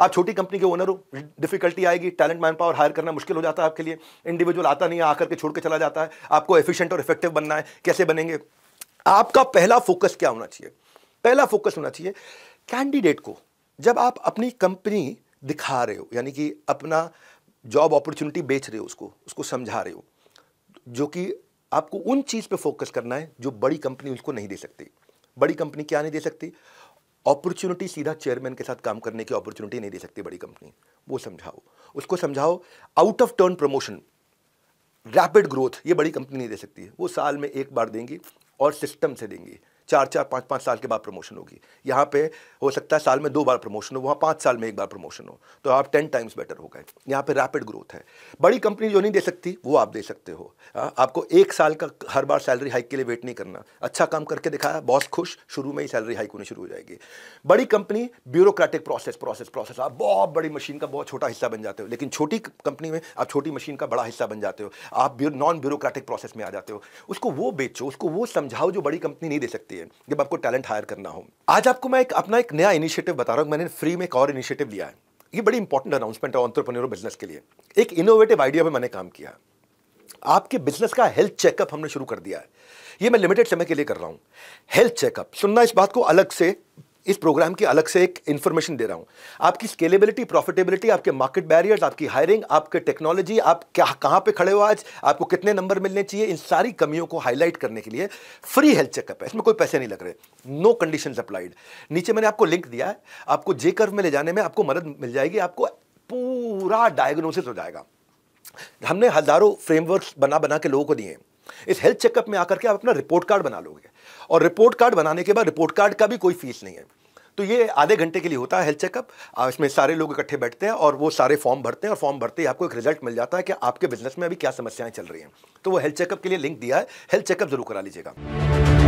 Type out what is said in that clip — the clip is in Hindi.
आप छोटी कंपनी के ओनर हो डिफिकल्टी आएगी टैलेंट मैन पावर हायर करना मुश्किल हो जाता है आपके लिए इंडिविजुअल आता नहीं है आकर के छोड़ के चला जाता है आपको एफिशिएंट और इफेक्टिव बनना है कैसे बनेंगे आपका पहला फोकस क्या होना चाहिए पहला फोकस होना चाहिए कैंडिडेट को जब आप अपनी कंपनी दिखा रहे हो यानी कि अपना जॉब अपॉर्चुनिटी बेच रहे हो उसको उसको समझा रहे हो जो कि आपको उन चीज़ पे फोकस करना है जो बड़ी कंपनी उसको नहीं दे सकती बड़ी कंपनी क्या नहीं दे सकती अपॉर्चुनिटी सीधा चेयरमैन के साथ काम करने की अपॉर्चुनिटी नहीं दे सकती बड़ी कंपनी वो समझाओ उसको समझाओ out of turn promotion rapid growth ये बड़ी कंपनी नहीं दे सकती वो साल में एक बार देंगी और सिस्टम से देंगी चार चार पाँच पाँच साल के बाद प्रमोशन होगी यहाँ पे हो सकता है साल में दो बार प्रमोशन हो वहाँ पाँच साल में एक बार प्रमोशन हो तो आप टेन टाइम्स बेटर हो गए यहाँ पे रैपिड ग्रोथ है बड़ी कंपनी जो नहीं दे सकती वो आप दे सकते हो आ, हाँ, आपको एक साल का हर बार सैलरी हाइक के लिए वेट नहीं करना अच्छा काम करके दिखाया बॉस खुश शुरू में ही सैलरी हाइक होनी शुरू हो जाएगी बड़ी company bureaucratic process process process आप बहुत बड़ी मशीन का बहुत छोटा हिस्सा बन जाते हो लेकिन छोटी कंपनी में आप छोटी मशीन का बड़ा हिस्सा बन जाते हो आप नॉन ब्यूरोक्रेटिक प्रोसेस में आ जाते हो उसको वो बेचो उसको वो समझाओ जो बड़ी कंपनी नहीं दे सकती लिए जब आपको टैलेंट हायर करना हो आज आपको मैं एक अपना एक नया इनिशिएटिव बता रहा हूँ मैंने फ्री में एक और इनिशिएटिव लिया है ये बड़ी इंपॉर्टेंट अनाउंसमेंट है ऑन्टरप्रनियर बिजनेस के लिए एक इनोवेटिव आइडिया पर मैंने काम किया आपके बिजनेस का हेल्थ चेकअप हमने शुरू कर दिया है ये मैं लिमिटेड समय के लिए कर रहा हूँ हेल्थ चेकअप सुनना इस बात को अलग से इस प्रोग्राम की अलग से एक इन्फॉर्मेशन दे रहा हूं आपकी स्केलेबिलिटी प्रॉफिटेबिलिटी आपके मार्केट बैरियर्स आपकी हायरिंग आपके टेक्नोलॉजी आप क्या कहाँ पे खड़े हो आज आपको कितने नंबर मिलने चाहिए इन सारी कमियों को हाईलाइट करने के लिए फ्री हेल्थ चेकअप है इसमें कोई पैसे नहीं लग रहे नो कंडीशन अप्लाइड नीचे मैंने आपको लिंक दिया है आपको जे कर्व में ले जाने में आपको मदद मिल जाएगी आपको पूरा डायग्नोसिस हो जाएगा हमने हज़ारों फ्रेमवर्क बना बना के लोगों को दिए इस हेल्थ चेकअप में आकर के आप अपना रिपोर्ट कार्ड बना लोगे और रिपोर्ट कार्ड बनाने के बाद रिपोर्ट कार्ड का भी कोई फीस नहीं है तो ये आधे घंटे के लिए होता है हेल्थ चेकअप इसमें सारे लोग इकट्ठे बैठते हैं और वो सारे फॉर्म भरते हैं और फॉर्म भरते ही आपको एक रिजल्ट मिल जाता है कि आपके बिजनेस में अभी क्या समस्याएं चल रही हैं तो वो हेल्थ चेकअप के लिए लिंक दिया है हेल्थ चेकअप जरूर करा लीजिएगा